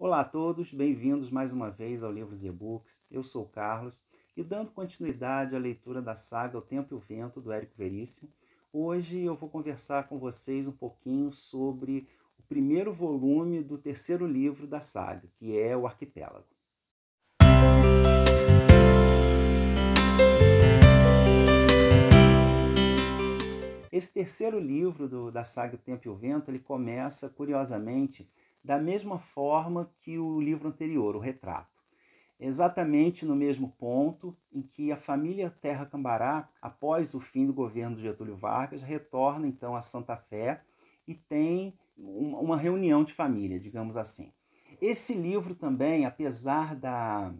Olá a todos, bem-vindos mais uma vez ao Livros e books Eu sou o Carlos e dando continuidade à leitura da saga O Tempo e o Vento do Érico Veríssimo, hoje eu vou conversar com vocês um pouquinho sobre o primeiro volume do terceiro livro da saga, que é O Arquipélago. Esse terceiro livro do, da saga O Tempo e o Vento ele começa curiosamente da mesma forma que o livro anterior, o retrato. Exatamente no mesmo ponto em que a família Terra Cambará, após o fim do governo de Getúlio Vargas, retorna então a Santa Fé e tem uma reunião de família, digamos assim. Esse livro também, apesar da,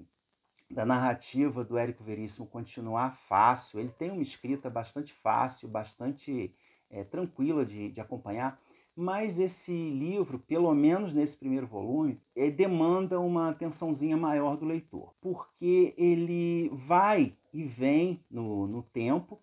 da narrativa do Érico Veríssimo continuar fácil, ele tem uma escrita bastante fácil, bastante é, tranquila de, de acompanhar, mas esse livro, pelo menos nesse primeiro volume, é, demanda uma atençãozinha maior do leitor, porque ele vai e vem no, no tempo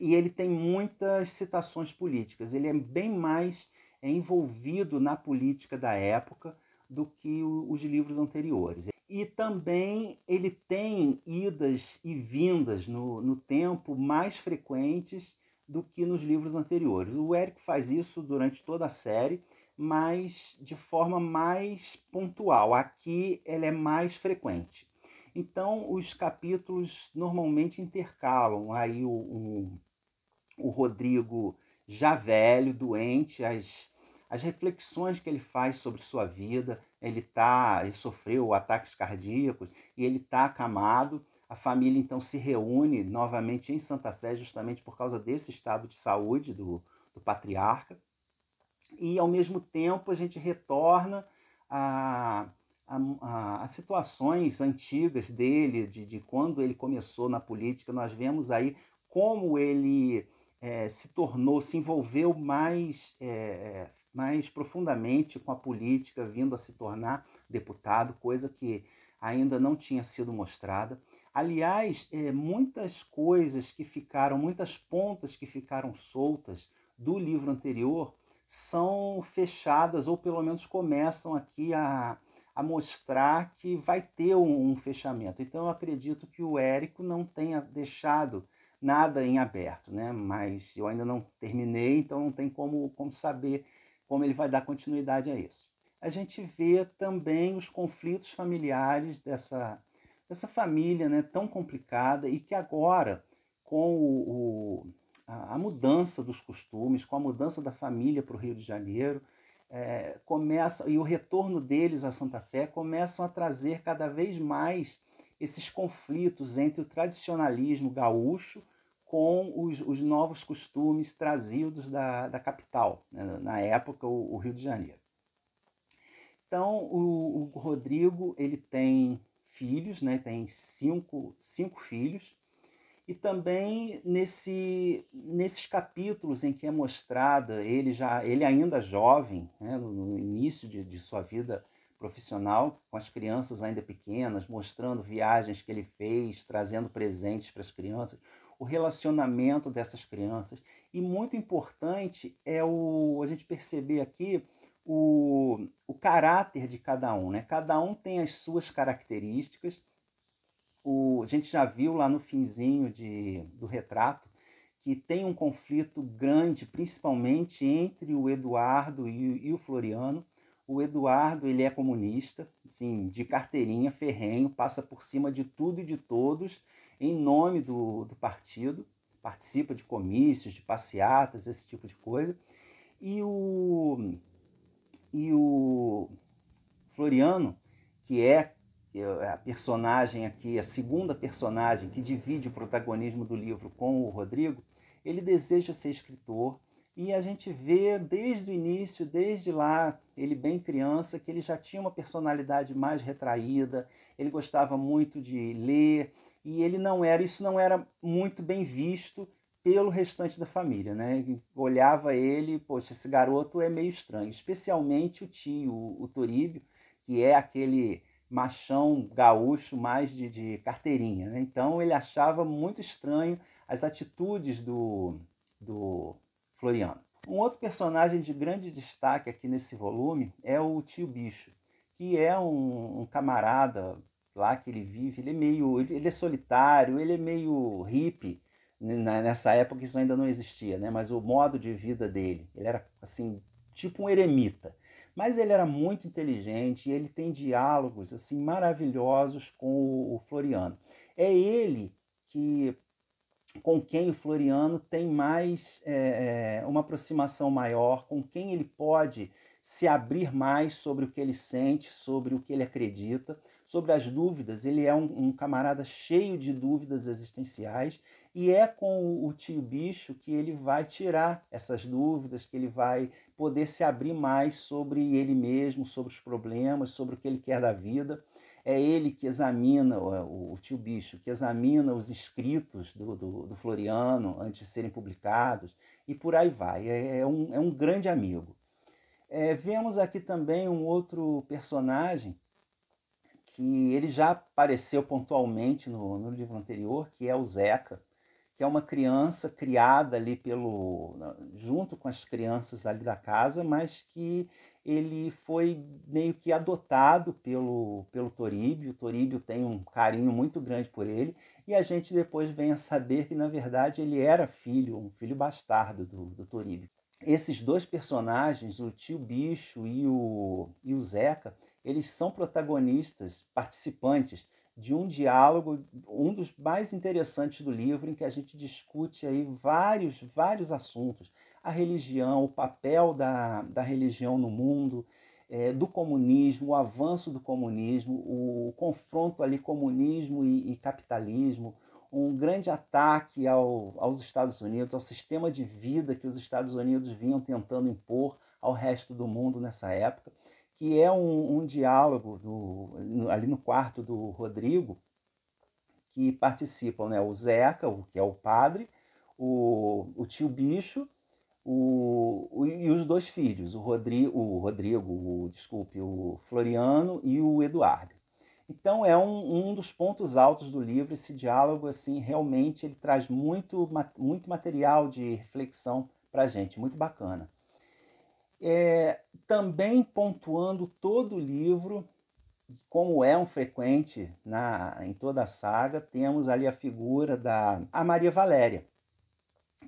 e ele tem muitas citações políticas. Ele é bem mais envolvido na política da época do que o, os livros anteriores. E também ele tem idas e vindas no, no tempo mais frequentes do que nos livros anteriores. O Érico faz isso durante toda a série, mas de forma mais pontual. Aqui ela é mais frequente. Então, os capítulos normalmente intercalam aí o, o, o Rodrigo já velho, doente, as, as reflexões que ele faz sobre sua vida. Ele, tá, ele sofreu ataques cardíacos e ele está acamado a família então se reúne novamente em Santa Fé, justamente por causa desse estado de saúde do, do patriarca. E, ao mesmo tempo, a gente retorna a, a, a situações antigas dele, de, de quando ele começou na política. Nós vemos aí como ele é, se tornou, se envolveu mais, é, mais profundamente com a política, vindo a se tornar deputado, coisa que ainda não tinha sido mostrada. Aliás, é, muitas coisas que ficaram, muitas pontas que ficaram soltas do livro anterior são fechadas, ou pelo menos começam aqui a, a mostrar que vai ter um, um, fechamento. Então, eu acredito que o Érico não tenha deixado nada em aberto, né? mas eu ainda não terminei, então não tem como, como saber como ele vai dar continuidade a isso. A gente vê também os conflitos familiares dessa, dessa família né, tão complicada e que agora, com o, o a, a, mudança dos costumes, com a mudança da família para o Rio de Janeiro, é, começa e o retorno deles à Santa Fé começam a trazer cada vez mais esses conflitos entre o tradicionalismo gaúcho com os, os novos costumes trazidos da, da capital, né, na época o, o Rio de Janeiro. Então, o, o, Rodrigo ele tem filhos, né? Tem cinco, cinco filhos. E também nesse, nesses capítulos em que é mostrada ele já ele ainda jovem, né? no, início de, de sua vida profissional, com as crianças ainda pequenas, mostrando viagens que ele fez, trazendo presentes para as crianças, o relacionamento dessas crianças. E muito importante é o a gente perceber aqui o, o caráter de cada um. Né? Cada um tem as suas características. O, a gente já viu lá no finzinho de, do retrato que tem um conflito grande, principalmente entre o Eduardo e, e o Floriano. O Eduardo ele é comunista, assim, de carteirinha, ferrenho, passa por cima de tudo e de todos em nome do, do partido, participa de comícios, de passeatas, esse tipo de coisa. E o, e o Floriano, que é, é a personagem aqui, a segunda personagem que divide o protagonismo do livro com o Rodrigo, ele deseja ser escritor e a gente vê desde o início, desde lá, ele bem criança, que ele já tinha uma personalidade mais retraída, ele gostava muito de ler e ele não era, isso não era muito bem visto pelo restante da família, né? Olhava ele, poxa, esse garoto é meio estranho, especialmente o tio, o Toríbio, que é aquele machão gaúcho mais de, de carteirinha. Né? Então ele achava muito estranho as atitudes do, do Floriano. Um outro personagem de grande destaque aqui nesse volume é o tio Bicho, que é um, um camarada lá que ele vive, ele é meio, ele, ele é solitário, ele é meio hippie, nessa época isso ainda não existia, né? Mas o modo de vida dele, ele era assim tipo um eremita, mas ele era muito inteligente e ele tem diálogos assim maravilhosos com o, Floriano. É ele que com quem o Floriano tem mais é, é, uma aproximação maior, com quem ele pode se abrir mais sobre o que ele sente, sobre o que ele acredita sobre as dúvidas. Ele é um, um camarada cheio de dúvidas existenciais e é com o tio bicho que ele vai tirar essas dúvidas, que ele vai poder se abrir mais sobre ele mesmo, sobre os problemas, sobre o que ele quer da vida. É ele que examina, o, tio bicho, que examina os escritos do, do, do Floriano antes de serem publicados, e por aí vai. É, é um, é um grande amigo. É, vemos aqui também um outro personagem que ele já apareceu pontualmente no, no livro anterior, que é o Zeca, que é uma criança criada ali pelo junto com as crianças ali da casa, mas que ele foi meio que adotado pelo, pelo Toríbio. O Toríbio tem um carinho muito grande por ele. E a gente depois vem a saber que, na verdade, ele era filho, um filho bastardo do, do Toríbio. Esses dois personagens, o tio Bicho e o, e o Zeca, eles são protagonistas, participantes de um diálogo, um dos mais interessantes do livro, em que a gente discute aí vários, vários assuntos. A religião, o papel da, da religião no mundo, é, do comunismo, o avanço do comunismo, o confronto ali comunismo e, e capitalismo, um grande ataque ao, aos Estados Unidos, ao sistema de vida que os Estados Unidos vinham tentando impor ao resto do mundo nessa época que é um, um diálogo do, no, ali no quarto do Rodrigo, que participam né, o Zeca, o, que é o padre, o, o tio Bicho o, o, e os dois filhos, o Rodrigo, o Rodrigo o, desculpe, o Floriano e o Eduardo. Então é um, um dos pontos altos do livro esse diálogo assim realmente ele traz muito, muito material de reflexão para gente, muito bacana. É, também pontuando todo o livro, como é um frequente na, em toda a saga, temos ali a figura da a Maria Valéria,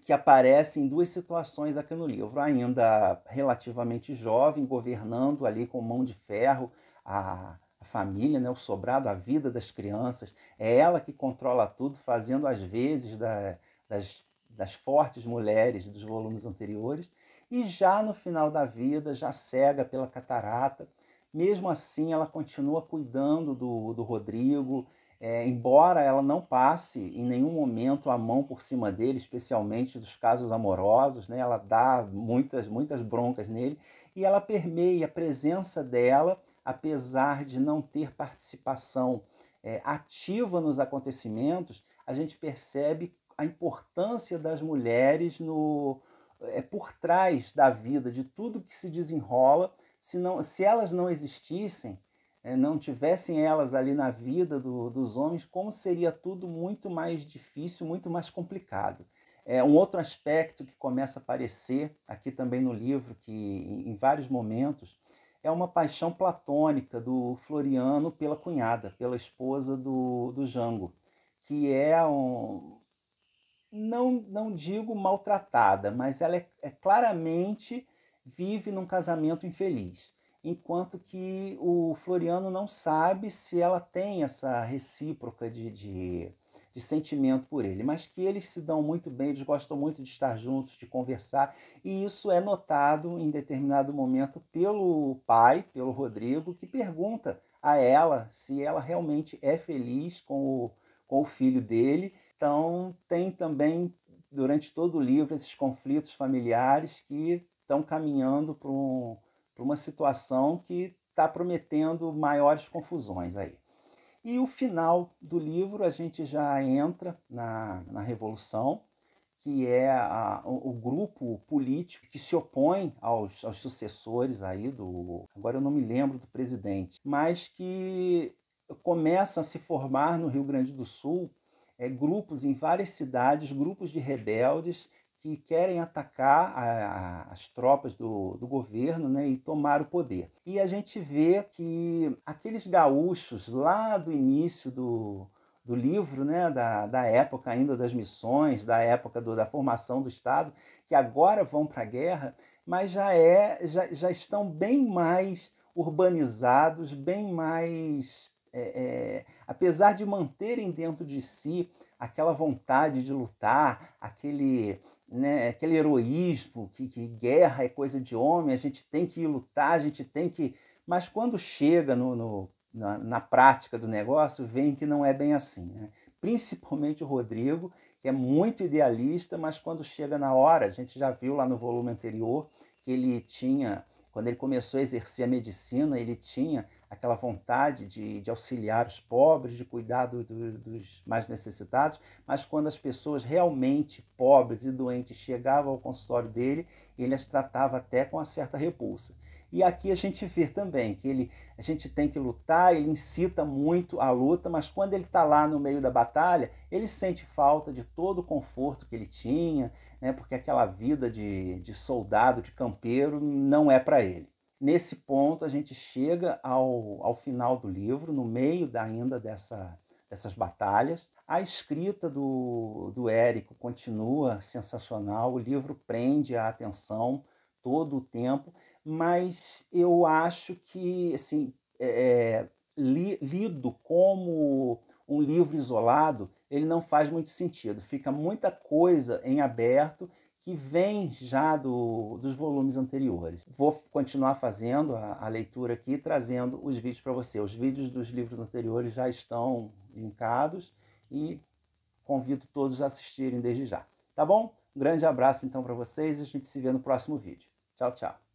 que aparece em duas situações aqui no livro, ainda relativamente jovem, governando ali com mão de ferro a, a família, né, o sobrado, a vida das crianças. É ela que controla tudo, fazendo as vezes da, das, das fortes mulheres dos volumes anteriores e já no final da vida, já cega pela catarata. Mesmo assim, ela continua cuidando do, do Rodrigo, é, embora ela não passe em nenhum momento a mão por cima dele, especialmente dos casos amorosos, né? ela dá muitas, muitas broncas nele, e ela permeia a presença dela, apesar de não ter participação é, ativa nos acontecimentos, a gente percebe a importância das mulheres no, é por trás da vida, de tudo que se desenrola. Se, não, se elas não existissem, é, não tivessem elas ali na vida do, dos homens, como seria tudo muito mais difícil, muito mais complicado. É um outro aspecto que começa a aparecer aqui também no livro, que em vários momentos é uma paixão platônica do Floriano pela cunhada, pela esposa do, do Jango, que é um, não, não digo maltratada, mas ela é, é claramente vive num casamento infeliz, enquanto que o Floriano não sabe se ela tem essa recíproca de, de, de, sentimento por ele, mas que eles se dão muito bem, eles gostam muito de estar juntos, de conversar, e isso é notado em determinado momento pelo pai, pelo Rodrigo, que pergunta a ela se ela realmente é feliz com o, com o filho dele então, tem também, durante todo o livro, esses conflitos familiares que estão caminhando para um, uma situação que está prometendo maiores confusões aí. E o final do livro, a gente já entra na, na Revolução, que é a, o, o, grupo político que se opõe aos, aos sucessores aí do. Agora eu não me lembro do presidente, mas que começa a se formar no Rio Grande do Sul é, grupos em várias cidades, grupos de rebeldes que querem atacar a, a, as tropas do, do governo né, e tomar o poder. E a gente vê que aqueles gaúchos lá do início do, do livro, né, da, da época ainda das missões, da época do, da formação do Estado, que agora vão para a guerra, mas já, é, já, já estão bem mais urbanizados, bem mais é, é, apesar de manterem dentro de si aquela vontade de lutar, aquele, né, aquele heroísmo, que, que guerra é coisa de homem, a gente tem que lutar, a gente tem que. Mas quando chega no, no na, na, prática do negócio, vem que não é bem assim. Né? Principalmente o Rodrigo, que é muito idealista, mas quando chega na hora, a gente já viu lá no volume anterior que ele tinha quando ele começou a exercer a medicina, ele tinha aquela vontade de, de auxiliar os pobres, de cuidar do, do, dos mais necessitados, mas quando as pessoas realmente pobres e doentes chegavam ao consultório dele, ele as tratava até com uma certa repulsa. E aqui a gente vê também que ele, a gente tem que lutar, ele incita muito a luta, mas quando ele está lá no meio da batalha, ele sente falta de todo o conforto que ele tinha, né, porque aquela vida de, de soldado, de campeiro, não é para ele. Nesse ponto, a gente chega ao, ao final do livro, no meio da, ainda dessa, dessas batalhas. A escrita do, do Érico continua sensacional, o livro prende a atenção todo o tempo mas eu acho que, assim, é, é, li, lido como um livro isolado, ele não faz muito sentido. Fica muita coisa em aberto que vem já do, dos volumes anteriores. Vou continuar fazendo a, a leitura aqui, trazendo os vídeos para você. Os vídeos dos livros anteriores já estão linkados e convido todos a assistirem desde já. Tá bom? Um grande abraço então para vocês e a gente se vê no próximo vídeo. Tchau, tchau.